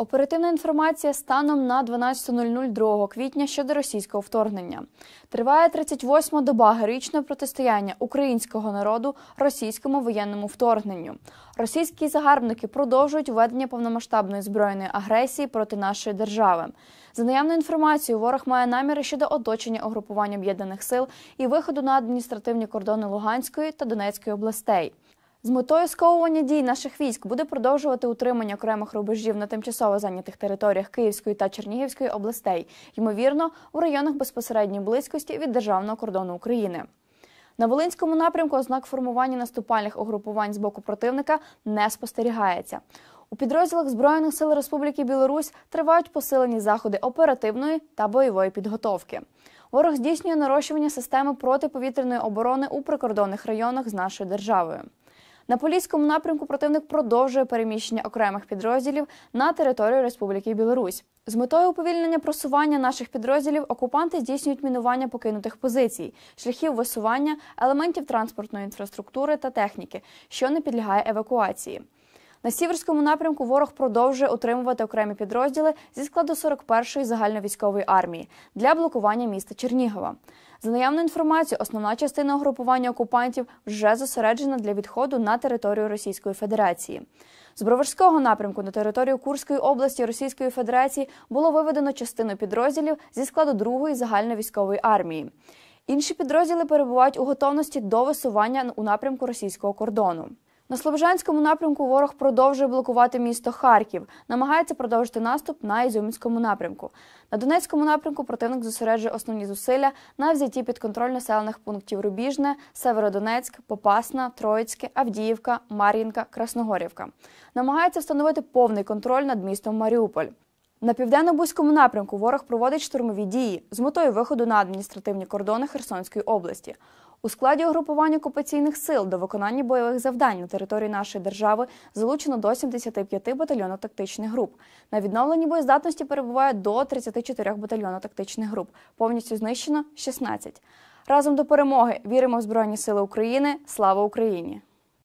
Оперативна інформація станом на 12.00 квітня щодо російського вторгнення. Триває 38-ма доба героїчного протистояння українського народу російському воєнному вторгненню. Російські загарбники продовжують ведення повномасштабної збройної агресії проти нашої держави. За наявною інформацією, ворог має наміри щодо оточення угрупувань об'єднаних сил і виходу на адміністративні кордони Луганської та Донецької областей. З метою сковування дій наших військ буде продовжувати утримання окремих рубежів на тимчасово зайнятих територіях Київської та Чернігівської областей, ймовірно, у районах безпосередньої близькості від державного кордону України. На Волинському напрямку ознак формування наступальних угрупувань з боку противника не спостерігається. У підрозділах Збройних сил Республіки Білорусь тривають посилені заходи оперативної та бойової підготовки. Ворог здійснює нарощування системи протиповітряної оборони у прикордонних районах з нашою державою. На Поліському напрямку противник продовжує переміщення окремих підрозділів на територію Республіки Білорусь. З метою уповільнення просування наших підрозділів окупанти здійснюють мінування покинутих позицій, шляхів висування, елементів транспортної інфраструктури та техніки, що не підлягає евакуації. На сіверському напрямку ворог продовжує отримувати окремі підрозділи зі складу 41-ї загальновійськової армії для блокування міста Чернігова. За наявною інформацією, основна частина угрупування окупантів вже зосереджена для відходу на територію Російської Федерації. З Броварського напрямку на територію Курської області Російської Федерації було виведено частину підрозділів зі складу 2-ї загальновійськової армії. Інші підрозділи перебувають у готовності до висування у напрямку російського кордону. На Слобожанському напрямку ворог продовжує блокувати місто Харків, намагається продовжити наступ на Ізюмському напрямку. На Донецькому напрямку противник зосереджує основні зусилля на взятті під контроль населених пунктів Рубіжне, Северодонецьк, Попасна, Троїцьке, Авдіївка, Мар'їнка, Красногорівка. Намагається встановити повний контроль над містом Маріуполь. На південно-бузькому напрямку ворог проводить штурмові дії з метою виходу на адміністративні кордони Херсонської області. У складі угрупувань окупаційних сил до виконання бойових завдань на території нашої держави залучено до 75 батальйонів тактичних груп. На відновленні боєздатності перебуває до 34 батальйонів тактичних груп. Повністю знищено 16. Разом до перемоги віримо в Збройні Сили України. Слава Україні!